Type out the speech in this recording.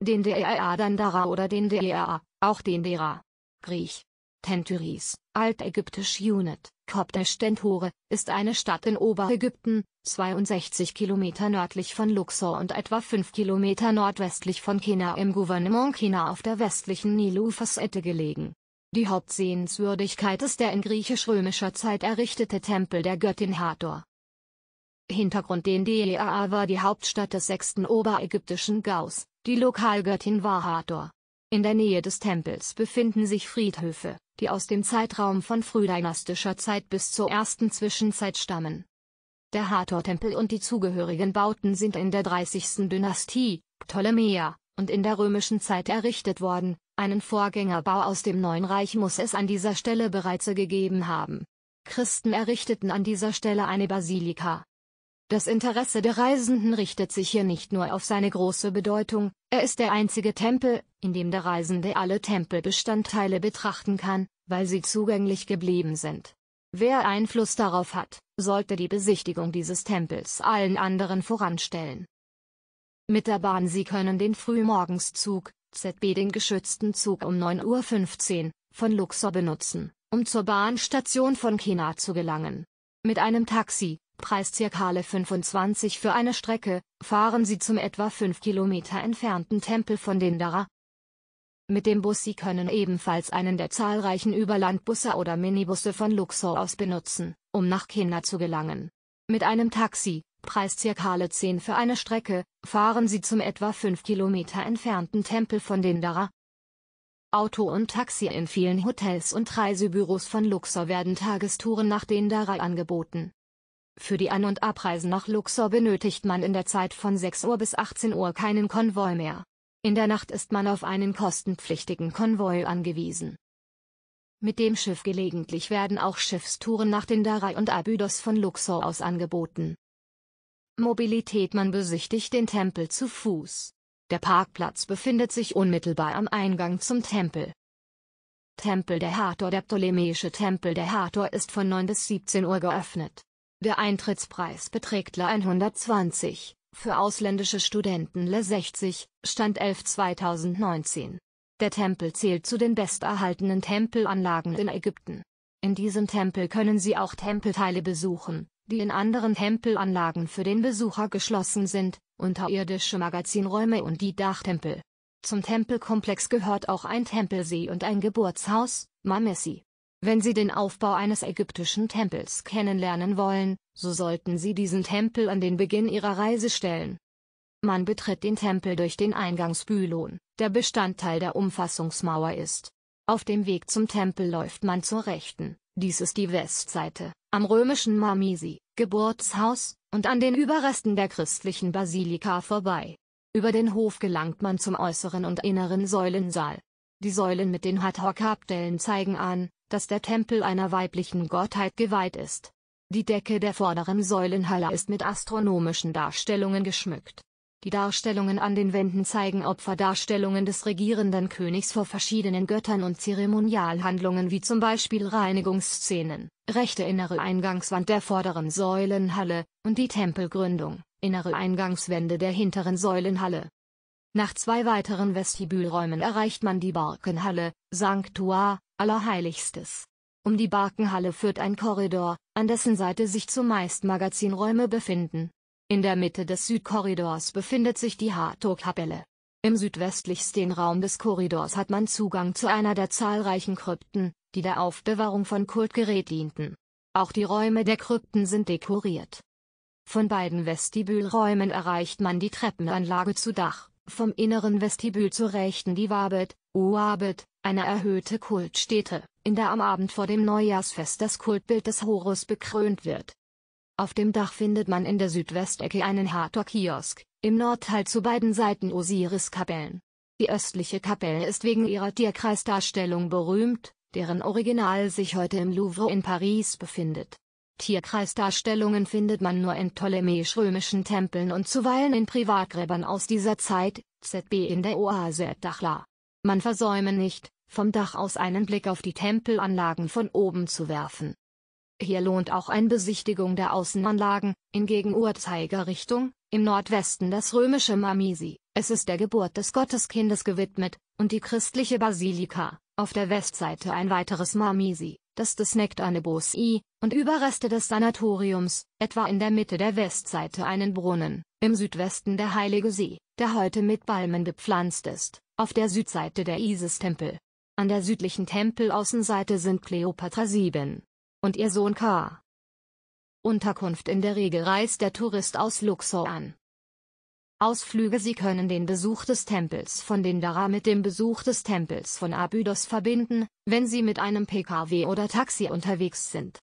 den DERA Dandara oder den DERA, auch den DERA. Griech. Tentyris, altägyptisch Unit, Koptisch Tentore, ist eine Stadt in Oberägypten, 62 Kilometer nördlich von Luxor und etwa 5 Kilometer nordwestlich von Kena im Gouvernement Kena auf der westlichen Nilufersette gelegen. Die Hauptsehenswürdigkeit ist der in griechisch-römischer Zeit errichtete Tempel der Göttin Hathor Hintergrund den DEAA war die Hauptstadt des sechsten oberägyptischen Gaus, die Lokalgöttin war Hathor. In der Nähe des Tempels befinden sich Friedhöfe, die aus dem Zeitraum von frühdynastischer Zeit bis zur ersten Zwischenzeit stammen. Der Hathor-Tempel und die zugehörigen Bauten sind in der 30. Dynastie, Ptolemäa, und in der römischen Zeit errichtet worden, einen Vorgängerbau aus dem Neuen Reich muss es an dieser Stelle bereits gegeben haben. Christen errichteten an dieser Stelle eine Basilika, das Interesse der Reisenden richtet sich hier nicht nur auf seine große Bedeutung, er ist der einzige Tempel, in dem der Reisende alle Tempelbestandteile betrachten kann, weil sie zugänglich geblieben sind. Wer Einfluss darauf hat, sollte die Besichtigung dieses Tempels allen anderen voranstellen. Mit der Bahn Sie können den Frühmorgenszug, ZB den geschützten Zug um 9.15 Uhr, von Luxor benutzen, um zur Bahnstation von China zu gelangen. Mit einem Taxi, Preis ca. 25 für eine Strecke, fahren Sie zum etwa 5 Kilometer entfernten Tempel von Dindara. Mit dem Bus Sie können ebenfalls einen der zahlreichen Überlandbusse oder Minibusse von Luxor aus benutzen, um nach China zu gelangen. Mit einem Taxi, Preis ca. 10 für eine Strecke, fahren Sie zum etwa 5 Kilometer entfernten Tempel von Dindara. Auto und Taxi In vielen Hotels und Reisebüros von Luxor werden Tagestouren nach Dindara angeboten. Für die An- und Abreisen nach Luxor benötigt man in der Zeit von 6 Uhr bis 18 Uhr keinen Konvoi mehr. In der Nacht ist man auf einen kostenpflichtigen Konvoi angewiesen. Mit dem Schiff gelegentlich werden auch Schiffstouren nach den Darai und Abydos von Luxor aus angeboten. Mobilität Man besichtigt den Tempel zu Fuß. Der Parkplatz befindet sich unmittelbar am Eingang zum Tempel. Tempel der Hathor Der ptolemäische Tempel der Hathor ist von 9 bis 17 Uhr geöffnet. Der Eintrittspreis beträgt La 120, für ausländische Studenten La 60, Stand 11 2019. Der Tempel zählt zu den besterhaltenen Tempelanlagen in Ägypten. In diesem Tempel können Sie auch Tempelteile besuchen, die in anderen Tempelanlagen für den Besucher geschlossen sind, unterirdische Magazinräume und die Dachtempel. Zum Tempelkomplex gehört auch ein Tempelsee und ein Geburtshaus, Mamessi. Wenn Sie den Aufbau eines ägyptischen Tempels kennenlernen wollen, so sollten Sie diesen Tempel an den Beginn Ihrer Reise stellen. Man betritt den Tempel durch den Eingangsbylon, der Bestandteil der Umfassungsmauer ist. Auf dem Weg zum Tempel läuft man zur Rechten, dies ist die Westseite, am römischen Mamisi, Geburtshaus, und an den Überresten der christlichen Basilika vorbei. Über den Hof gelangt man zum äußeren und inneren Säulensaal. Die Säulen mit den Hathor-Kapstellen zeigen an, dass der Tempel einer weiblichen Gottheit geweiht ist. Die Decke der vorderen Säulenhalle ist mit astronomischen Darstellungen geschmückt. Die Darstellungen an den Wänden zeigen Opferdarstellungen des regierenden Königs vor verschiedenen Göttern und Zeremonialhandlungen wie zum Beispiel Reinigungsszenen, rechte innere Eingangswand der vorderen Säulenhalle, und die Tempelgründung, innere Eingangswände der hinteren Säulenhalle. Nach zwei weiteren Vestibülräumen erreicht man die Barkenhalle, Sanctua, Allerheiligstes. Um die Barkenhalle führt ein Korridor, an dessen Seite sich zumeist Magazinräume befinden. In der Mitte des Südkorridors befindet sich die Hathor-Kapelle. Im südwestlichsten Raum des Korridors hat man Zugang zu einer der zahlreichen Krypten, die der Aufbewahrung von Kultgerät dienten. Auch die Räume der Krypten sind dekoriert. Von beiden Vestibülräumen erreicht man die Treppenanlage zu Dach vom inneren Vestibül zur rechten die Wabet, Uabet, eine erhöhte Kultstätte, in der am Abend vor dem Neujahrsfest das Kultbild des Horus bekrönt wird. Auf dem Dach findet man in der Südwestecke einen Hathor-Kiosk, im Nordteil zu beiden Seiten Osiris-Kapellen. Die östliche Kapelle ist wegen ihrer Tierkreisdarstellung berühmt, deren Original sich heute im Louvre in Paris befindet. Tierkreisdarstellungen findet man nur in ptolemäisch-römischen Tempeln und zuweilen in Privatgräbern aus dieser Zeit, zb in der Oase Dachla. Man versäume nicht, vom Dach aus einen Blick auf die Tempelanlagen von oben zu werfen. Hier lohnt auch eine Besichtigung der Außenanlagen, in Gegenuhrzeigerrichtung, im Nordwesten das römische Mamisi, es ist der Geburt des Gotteskindes gewidmet, und die christliche Basilika, auf der Westseite ein weiteres Mamisi, das Desnectanebos I, und Überreste des Sanatoriums, etwa in der Mitte der Westseite einen Brunnen, im Südwesten der Heilige See, der heute mit Palmen bepflanzt ist, auf der Südseite der Isis-Tempel. An der südlichen Tempelaußenseite sind Kleopatra 7 und ihr Sohn K. Unterkunft in der Regel reist der Tourist aus Luxor an, Ausflüge Sie können den Besuch des Tempels von Dindara mit dem Besuch des Tempels von Abydos verbinden, wenn Sie mit einem Pkw oder Taxi unterwegs sind